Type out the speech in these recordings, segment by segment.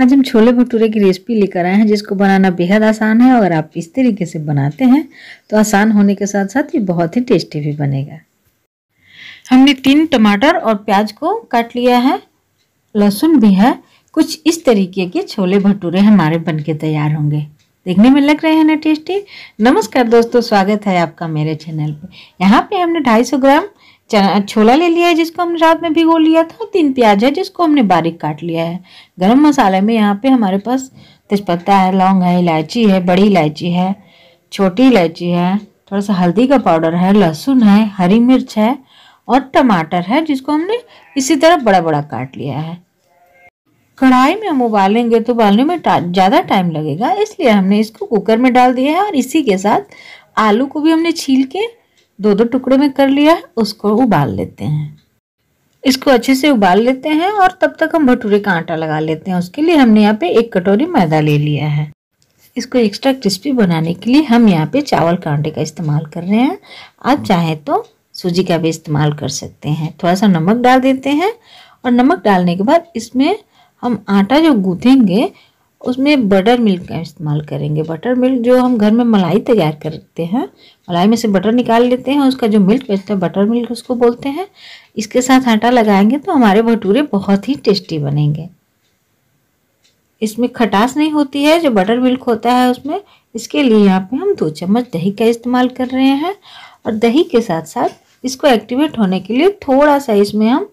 आज हम छोले भटूरे की रेसिपी लेकर आए हैं जिसको बनाना बेहद आसान है और आप इस तरीके से बनाते हैं तो आसान होने के साथ साथ ये बहुत ही टेस्टी भी बनेगा हमने तीन टमाटर और प्याज को काट लिया है लहसुन भी है कुछ इस तरीके के छोले भटूरे हमारे बन के तैयार होंगे देखने में लग रहे हैं ना टेस्टी नमस्कार दोस्तों स्वागत है आपका मेरे चैनल पे यहाँ पे हमने 250 ग्राम छोला ले लिया है जिसको हमने रात में भिगो लिया था तीन प्याज है जिसको हमने बारीक काट लिया है गरम मसाले में यहाँ पे हमारे पास तेज़पत्ता है लौंग है इलायची है बड़ी इलायची है छोटी इलायची है थोड़ा सा हल्दी का पाउडर है लहसुन है हरी मिर्च है और टमाटर है जिसको हमने इसी तरह बड़ा बड़ा काट लिया है कढ़ाई में हम उबालेंगे तो उबालने में ज़्यादा टाइम लगेगा इसलिए हमने इसको कुकर में डाल दिया है और इसी के साथ आलू को भी हमने छील के दो दो टुकड़े में कर लिया है उसको उबाल लेते हैं इसको अच्छे से उबाल लेते हैं और तब तक हम भटूरे का आटा लगा लेते हैं उसके लिए हमने यहाँ पे एक कटोरी मैदा ले लिया है इसको एक्स्ट्रा क्रिस्पी बनाने के लिए हम यहाँ पे चावल का आटे का इस्तेमाल कर रहे हैं आप चाहें तो सूजी का भी इस्तेमाल कर सकते हैं थोड़ा सा नमक डाल देते हैं और नमक डालने के बाद इसमें हम आटा जो गूँथेंगे उसमें बटर मिल्क का इस्तेमाल करेंगे बटर मिल्क जो हम घर में मलाई तैयार करते हैं मलाई में से बटर निकाल लेते हैं उसका जो मिल्क बचता है बटर मिल्क उसको बोलते हैं इसके साथ आटा लगाएंगे तो हमारे भटूरे बहुत ही टेस्टी बनेंगे इसमें खटास नहीं होती है जो बटर मिल्क होता है उसमें इसके लिए यहाँ पे हम दो चम्मच दही का इस्तेमाल कर रहे हैं और दही के साथ साथ इसको एक्टिवेट होने के लिए थोड़ा सा इसमें हम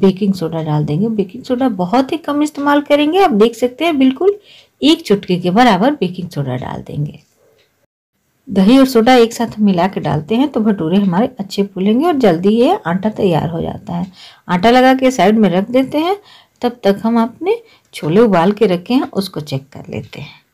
बेकिंग सोडा डाल देंगे बेकिंग सोडा बहुत ही कम इस्तेमाल करेंगे आप देख सकते हैं बिल्कुल एक चुटकी के बराबर बेकिंग सोडा डाल देंगे दही और सोडा एक साथ मिला के डालते हैं तो भटूरे हमारे अच्छे फूलेंगे और जल्दी ये आटा तैयार हो जाता है आटा लगा के साइड में रख देते हैं तब तक हम अपने छोले उबाल के रखे हैं उसको चेक कर लेते हैं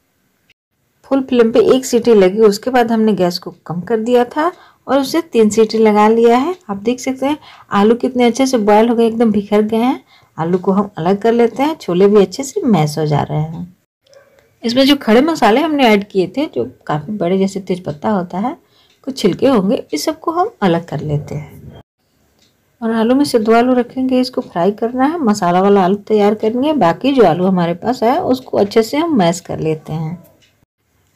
फुल फ्लेम पे एक सीटी लगी उसके बाद हमने गैस को कम कर दिया था और उसे तीन सीटी लगा लिया है आप देख सकते हैं आलू कितने अच्छे से बॉयल हो गए एकदम बिखर गए हैं आलू को हम अलग कर लेते हैं छोले भी अच्छे से मैश हो जा रहे हैं इसमें जो खड़े मसाले हमने ऐड किए थे जो काफ़ी बड़े जैसे तेज़पत्ता होता है कुछ छिलके होंगे इस सबको हम अलग कर लेते हैं और आलू में सिद्धू आलू रखेंगे इसको फ्राई करना है मसाला वाला आलू तैयार करेंगे बाकी जो आलू हमारे पास है उसको अच्छे से हम मैश कर लेते हैं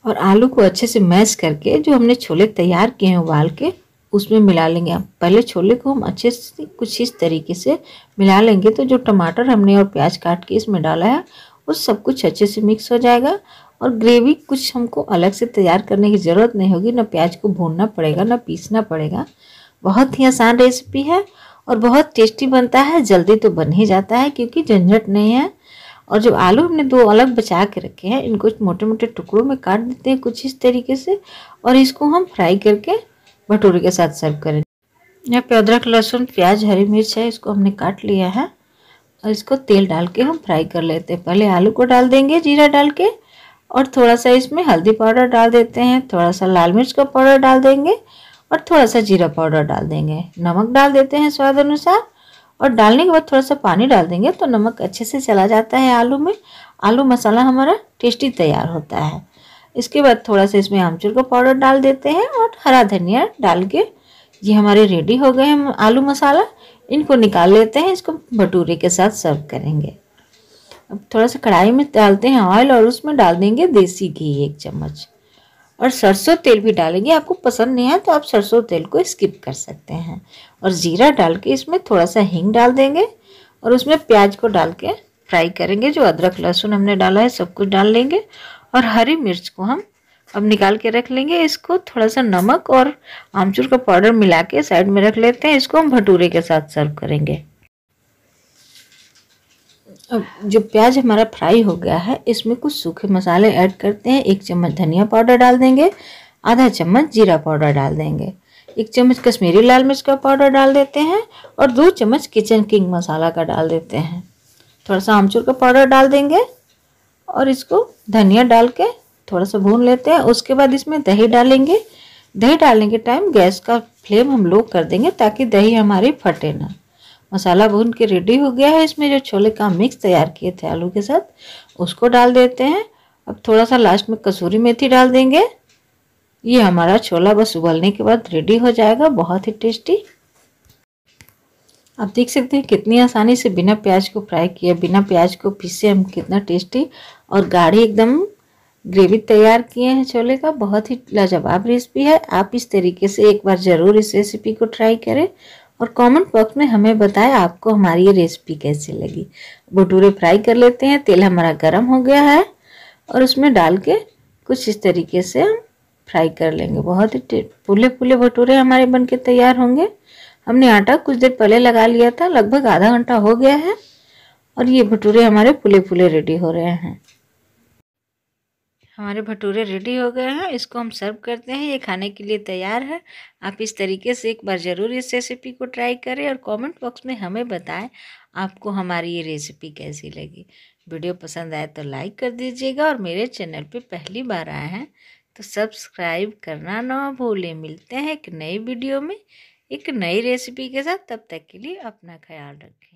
और आलू को अच्छे से मैश करके जो हमने छोले तैयार किए हैं उबाल के उसमें मिला लेंगे अब पहले छोले को हम अच्छे से कुछ इस तरीके से मिला लेंगे तो जो टमाटर हमने और प्याज काट के इसमें डाला है वो सब कुछ अच्छे से मिक्स हो जाएगा और ग्रेवी कुछ हमको अलग से तैयार करने की ज़रूरत नहीं होगी ना प्याज को भूनना पड़ेगा ना पीसना पड़ेगा बहुत ही आसान रेसिपी है और बहुत टेस्टी बनता है जल्दी तो बन ही जाता है क्योंकि झंझट नहीं है और जब आलू हमने दो अलग बचा के रखे हैं इनको मोटे मोटे टुकड़ों में काट देते हैं कुछ इस तरीके से और इसको हम फ्राई करके भटूरे के साथ सर्व करें यहाँ पे अदरक लहसुन प्याज हरी मिर्च है इसको हमने काट लिया है और इसको तेल डाल के हम फ्राई कर लेते हैं पहले आलू को डाल देंगे जीरा डाल के और थोड़ा सा इसमें हल्दी पाउडर डाल देते हैं थोड़ा सा लाल मिर्च का पाउडर डाल देंगे और थोड़ा सा जीरा पाउडर डाल देंगे नमक डाल देते हैं स्वाद अनुसार और डालने के बाद थोड़ा सा पानी डाल देंगे तो नमक अच्छे से चला जाता है आलू में आलू मसाला हमारा टेस्टी तैयार होता है इसके बाद थोड़ा सा इसमें आमचूर का पाउडर डाल देते हैं और हरा धनिया डाल के ये हमारे रेडी हो गए हैं आलू मसाला इनको निकाल लेते हैं इसको भटूरे के साथ सर्व करेंगे अब थोड़ा सा कढ़ाई में डालते हैं ऑयल और उसमें डाल देंगे देसी घी एक चम्मच और सरसों तेल भी डालेंगे आपको पसंद नहीं है तो आप सरसों तेल को स्किप कर सकते हैं और ज़ीरा डाल के इसमें थोड़ा सा हींग डाल देंगे और उसमें प्याज को डाल के फ्राई करेंगे जो अदरक लहसुन हमने डाला है सब कुछ डाल लेंगे और हरी मिर्च को हम अब निकाल के रख लेंगे इसको थोड़ा सा नमक और आमचूर का पाउडर मिला के साइड में रख लेते हैं इसको हम भटूरे के साथ सर्व करेंगे अब जो प्याज हमारा फ्राई हो गया है इसमें कुछ सूखे मसाले ऐड करते हैं एक चम्मच धनिया पाउडर डाल देंगे आधा चम्मच जीरा पाउडर डाल देंगे एक चम्मच कश्मीरी लाल मिर्च का पाउडर डाल देते हैं और दो चम्मच किचन किंग मसाला का डाल देते हैं थोड़ा सा आमचूर का पाउडर डाल देंगे और इसको धनिया डाल के थोड़ा सा भून लेते हैं उसके बाद इसमें दही डालेंगे दही डालने के टाइम गैस का फ्लेम हम लो कर देंगे ताकि दही हमारी फटे ना मसाला भून के रेडी हो गया है इसमें जो छोले का मिक्स तैयार किए थे आलू के साथ उसको डाल देते हैं अब थोड़ा सा लास्ट में कसूरी मेथी डाल देंगे ये हमारा छोला बस उबलने के बाद रेडी हो जाएगा बहुत ही टेस्टी आप देख सकते हैं कितनी आसानी से बिना प्याज को फ्राई किए बिना प्याज को पीसे हम कितना टेस्टी और गाढ़ी एकदम ग्रेवी तैयार किए हैं छोले का बहुत ही लाजवाब रेसिपी है आप इस तरीके से एक बार ज़रूर इस रेसिपी को ट्राई करें और कमेंट बॉक्स में हमें बताएं आपको हमारी ये रेसिपी कैसी लगी भटूरे फ्राई कर लेते हैं तेल हमारा गर्म हो गया है और उसमें डाल के कुछ इस तरीके से हम फ्राई कर लेंगे बहुत ही फूले फूले भटूरे हमारे बन के तैयार होंगे हमने आटा कुछ देर पहले लगा लिया था लगभग आधा घंटा हो गया है और ये भटूरे हमारे फूले फूले रेडी हो रहे हैं हमारे भटूरे रेडी हो गए हैं इसको हम सर्व करते हैं ये खाने के लिए तैयार है आप इस तरीके से एक बार ज़रूर इस रेसिपी को ट्राई करें और कमेंट बॉक्स में हमें बताएं आपको हमारी ये रेसिपी कैसी लगी वीडियो पसंद आए तो लाइक कर दीजिएगा और मेरे चैनल पे पहली बार आए हैं तो सब्सक्राइब करना ना भूलें मिलते हैं एक नई वीडियो में एक नई रेसिपी के साथ तब तक के लिए अपना ख्याल रखें